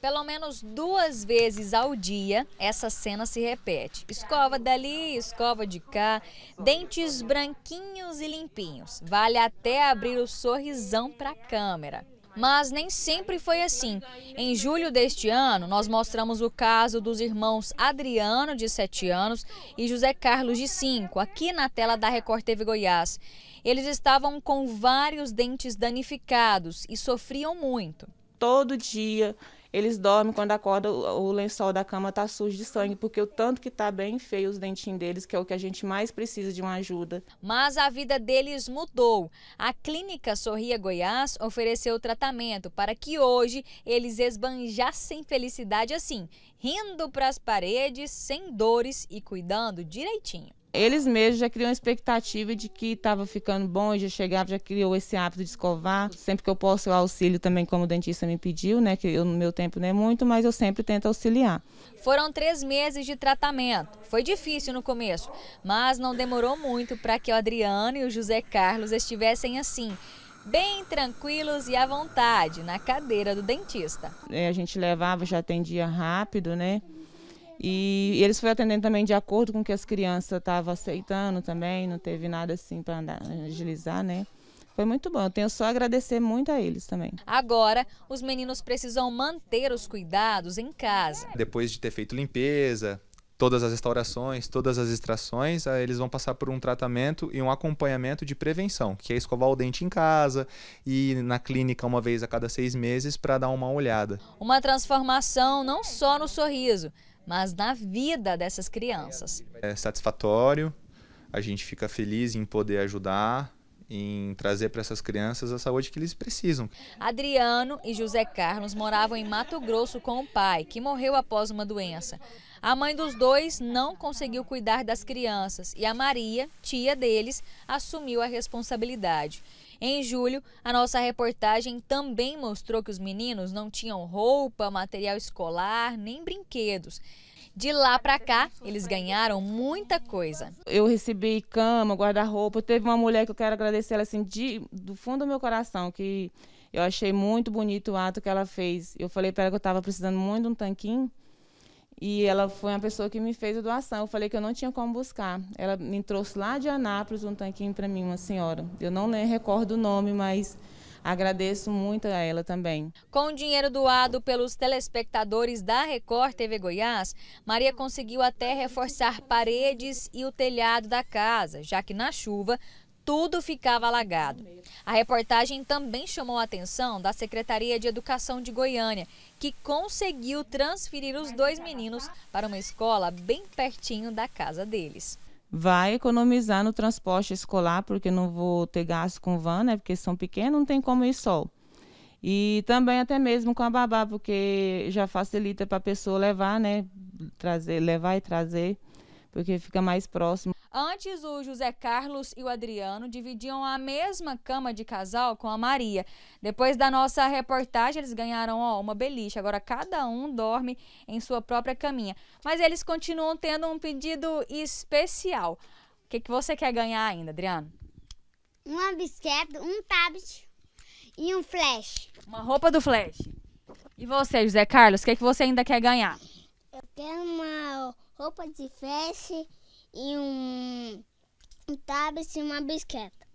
Pelo menos duas vezes ao dia, essa cena se repete. Escova dali, escova de cá, dentes branquinhos e limpinhos. Vale até abrir o sorrisão para a câmera. Mas nem sempre foi assim. Em julho deste ano, nós mostramos o caso dos irmãos Adriano, de 7 anos, e José Carlos, de 5, aqui na tela da Record TV Goiás. Eles estavam com vários dentes danificados e sofriam muito. Todo dia eles dormem, quando acordam, o lençol da cama está sujo de sangue, porque o tanto que está bem feio os dentinhos deles, que é o que a gente mais precisa de uma ajuda. Mas a vida deles mudou. A Clínica Sorria Goiás ofereceu tratamento para que hoje eles esbanjassem felicidade assim, rindo para as paredes, sem dores e cuidando direitinho eles mesmos já criam a expectativa de que estava ficando bom e já chegava, já criou esse hábito de escovar. Sempre que eu posso, eu auxílio também, como o dentista me pediu, né? Que o no meu tempo não é muito, mas eu sempre tento auxiliar. Foram três meses de tratamento. Foi difícil no começo, mas não demorou muito para que o Adriano e o José Carlos estivessem assim bem tranquilos e à vontade na cadeira do dentista. É, a gente levava, já atendia rápido, né? E eles foram atendendo também de acordo com o que as crianças estavam aceitando também, não teve nada assim para agilizar, né? Foi muito bom, eu tenho só a agradecer muito a eles também. Agora, os meninos precisam manter os cuidados em casa. Depois de ter feito limpeza, todas as restaurações, todas as extrações, eles vão passar por um tratamento e um acompanhamento de prevenção, que é escovar o dente em casa e na clínica uma vez a cada seis meses para dar uma olhada. Uma transformação não só no sorriso, mas na vida dessas crianças. É satisfatório, a gente fica feliz em poder ajudar, em trazer para essas crianças a saúde que eles precisam. Adriano e José Carlos moravam em Mato Grosso com o pai, que morreu após uma doença. A mãe dos dois não conseguiu cuidar das crianças e a Maria, tia deles, assumiu a responsabilidade. Em julho, a nossa reportagem também mostrou que os meninos não tinham roupa, material escolar, nem brinquedos. De lá para cá, eles ganharam muita coisa. Eu recebi cama, guarda-roupa. Teve uma mulher que eu quero agradecer ela assim de, do fundo do meu coração que eu achei muito bonito o ato que ela fez. Eu falei para ela que eu estava precisando muito de um tanquinho. E ela foi uma pessoa que me fez a doação. Eu falei que eu não tinha como buscar. Ela me trouxe lá de Anápolis um tanquinho para mim, uma senhora. Eu não nem recordo o nome, mas agradeço muito a ela também. Com o dinheiro doado pelos telespectadores da Record TV Goiás, Maria conseguiu até reforçar paredes e o telhado da casa, já que na chuva tudo ficava alagado. A reportagem também chamou a atenção da Secretaria de Educação de Goiânia, que conseguiu transferir os dois meninos para uma escola bem pertinho da casa deles vai economizar no transporte escolar, porque não vou ter gasto com van, né? Porque são pequenos, não tem como ir só. E também até mesmo com a babá, porque já facilita para a pessoa levar, né? Trazer, levar e trazer porque fica mais próximo. Antes, o José Carlos e o Adriano dividiam a mesma cama de casal com a Maria. Depois da nossa reportagem, eles ganharam ó, uma beliche. Agora, cada um dorme em sua própria caminha. Mas eles continuam tendo um pedido especial. O que, que você quer ganhar ainda, Adriano? Uma bicicleta, um tablet e um flash. Uma roupa do flash. E você, José Carlos, o que, que você ainda quer ganhar? Eu quero uma roupa de festa e um, um tablet e uma bisqueta.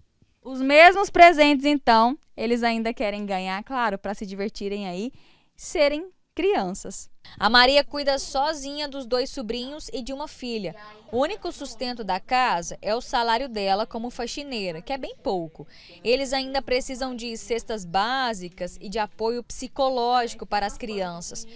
Os mesmos presentes, então, eles ainda querem ganhar, claro, para se divertirem aí, serem crianças. A Maria cuida sozinha dos dois sobrinhos e de uma filha. O único sustento da casa é o salário dela como faxineira, que é bem pouco. Eles ainda precisam de cestas básicas e de apoio psicológico para as crianças.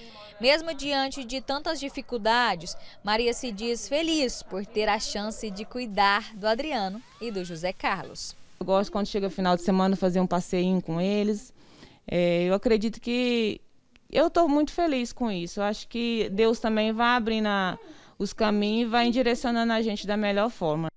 Mesmo diante de tantas dificuldades, Maria se diz feliz por ter a chance de cuidar do Adriano e do José Carlos. Eu gosto quando chega o final de semana fazer um passeio com eles. É, eu acredito que eu estou muito feliz com isso. Eu acho que Deus também vai abrindo a, os caminhos e vai direcionando a gente da melhor forma.